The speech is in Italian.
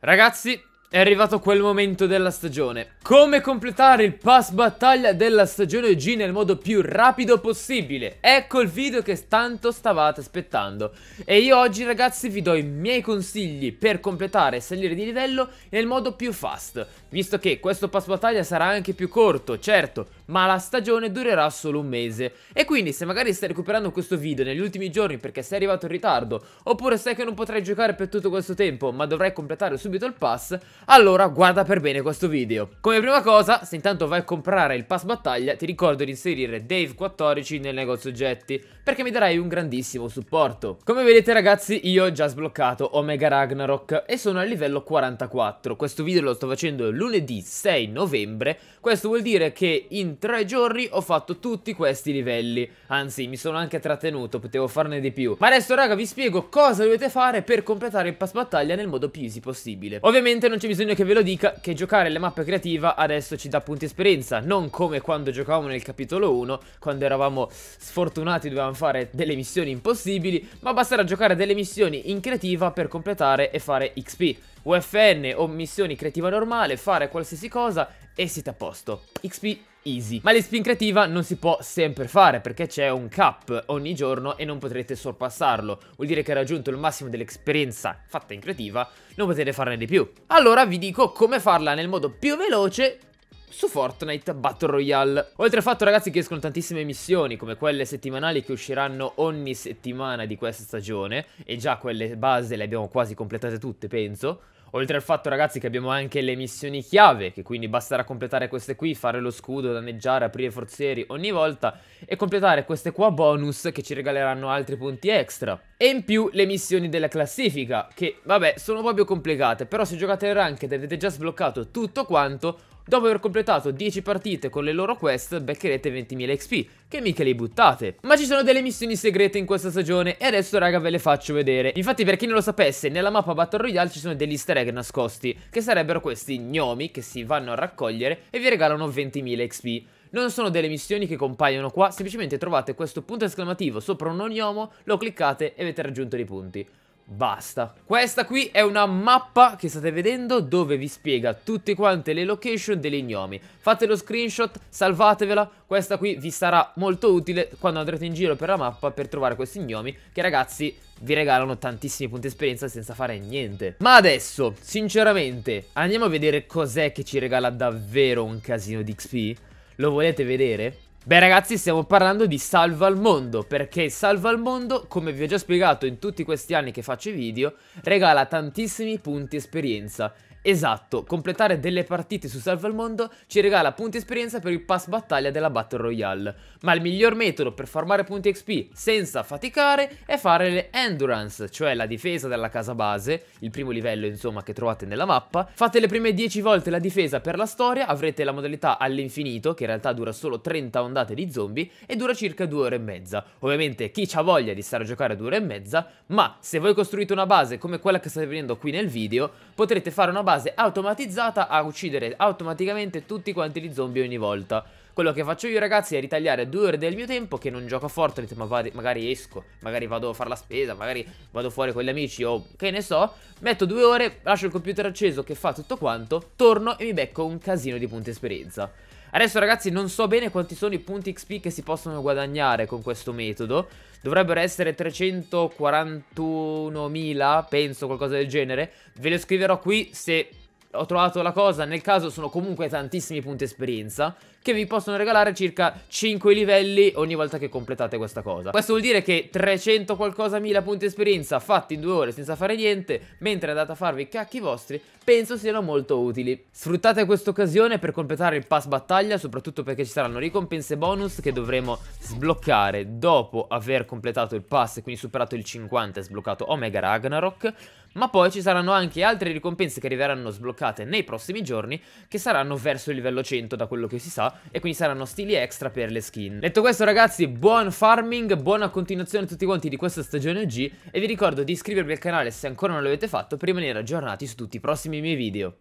Ragazzi, è arrivato quel momento della stagione. Come completare il pass battaglia della stagione G nel modo più rapido possibile? Ecco il video che tanto stavate aspettando. E io oggi ragazzi vi do i miei consigli per completare e salire di livello nel modo più fast. Visto che questo pass battaglia sarà anche più corto, certo, ma la stagione durerà solo un mese. E quindi se magari stai recuperando questo video negli ultimi giorni perché sei arrivato in ritardo, oppure sai che non potrai giocare per tutto questo tempo ma dovrai completare subito il pass, allora guarda per bene questo video. Come prima cosa, se intanto vai a comprare il pass battaglia, ti ricordo di inserire Dave14 nel negozio oggetti, perché mi darai un grandissimo supporto. Come vedete ragazzi, io ho già sbloccato Omega Ragnarok e sono al livello 44. Questo video lo sto facendo lunedì 6 novembre, questo vuol dire che in tre giorni ho fatto tutti questi livelli Anzi mi sono anche trattenuto potevo farne di più Ma adesso raga vi spiego cosa dovete fare per completare il pass battaglia nel modo più easy possibile Ovviamente non c'è bisogno che ve lo dica che giocare le mappe creativa adesso ci dà punti esperienza Non come quando giocavamo nel capitolo 1 Quando eravamo sfortunati dovevamo fare delle missioni impossibili Ma basterà giocare delle missioni in creativa per completare e fare XP UFN o missioni creativa normale, fare qualsiasi cosa e siete a posto. XP easy. Ma l'espin creativa non si può sempre fare perché c'è un cap ogni giorno e non potrete sorpassarlo. Vuol dire che raggiunto il massimo dell'esperienza fatta in creativa non potete farne di più. Allora vi dico come farla nel modo più veloce su Fortnite Battle Royale. Oltre al fatto ragazzi che escono tantissime missioni come quelle settimanali che usciranno ogni settimana di questa stagione e già quelle base le abbiamo quasi completate tutte penso Oltre al fatto ragazzi che abbiamo anche le missioni chiave, che quindi basterà completare queste qui, fare lo scudo, danneggiare, aprire forzieri ogni volta e completare queste qua bonus che ci regaleranno altri punti extra. E in più le missioni della classifica, che vabbè sono proprio complicate, però se giocate il ranked avete già sbloccato tutto quanto, Dopo aver completato 10 partite con le loro quest beccherete 20.000 XP, che mica li buttate. Ma ci sono delle missioni segrete in questa stagione e adesso raga ve le faccio vedere. Infatti per chi non lo sapesse, nella mappa Battle Royale ci sono degli easter egg nascosti, che sarebbero questi gnomi che si vanno a raccogliere e vi regalano 20.000 XP. Non sono delle missioni che compaiono qua, semplicemente trovate questo punto esclamativo sopra un ognomo, lo cliccate e avete raggiunto dei punti. Basta. Questa qui è una mappa che state vedendo dove vi spiega tutte quante le location degli gnomi. Fate lo screenshot, salvatevela, questa qui vi sarà molto utile quando andrete in giro per la mappa per trovare questi gnomi che ragazzi vi regalano tantissimi punti esperienza senza fare niente. Ma adesso, sinceramente, andiamo a vedere cos'è che ci regala davvero un casino di XP? Lo volete vedere? Beh ragazzi stiamo parlando di Salva al Mondo perché Salva al Mondo come vi ho già spiegato in tutti questi anni che faccio i video regala tantissimi punti esperienza Esatto, completare delle partite su Salva al Mondo ci regala punti esperienza per il pass battaglia della Battle Royale, ma il miglior metodo per farmare punti XP senza faticare è fare le Endurance, cioè la difesa della casa base, il primo livello insomma che trovate nella mappa, fate le prime 10 volte la difesa per la storia, avrete la modalità all'infinito, che in realtà dura solo 30 ondate di zombie e dura circa 2 ore e mezza. Ovviamente chi ha voglia di stare a giocare 2 ore e mezza, ma se voi costruite una base come quella che state vedendo qui nel video, potrete fare una base base automatizzata a uccidere automaticamente tutti quanti gli zombie ogni volta. Quello che faccio io ragazzi è ritagliare due ore del mio tempo che non gioco a Fortnite ma magari esco, magari vado a fare la spesa, magari vado fuori con gli amici o che ne so Metto due ore, lascio il computer acceso che fa tutto quanto, torno e mi becco un casino di punti esperienza Adesso ragazzi non so bene quanti sono i punti XP che si possono guadagnare con questo metodo Dovrebbero essere 341.000, penso, qualcosa del genere Ve lo scriverò qui se ho trovato la cosa, nel caso sono comunque tantissimi punti esperienza che vi possono regalare circa 5 livelli ogni volta che completate questa cosa. Questo vuol dire che 300 qualcosa mila punti esperienza fatti in due ore senza fare niente, mentre andate a farvi i cacchi vostri, penso siano molto utili. Sfruttate questa occasione per completare il pass battaglia, soprattutto perché ci saranno ricompense bonus che dovremo sbloccare dopo aver completato il pass, e quindi superato il 50 e sbloccato Omega Ragnarok, ma poi ci saranno anche altre ricompense che arriveranno sbloccate nei prossimi giorni, che saranno verso il livello 100 da quello che si sa, e quindi saranno stili extra per le skin. Detto questo ragazzi, buon farming, buona continuazione a tutti quanti di questa stagione OG, e vi ricordo di iscrivervi al canale se ancora non l'avete fatto per rimanere aggiornati su tutti i prossimi miei video.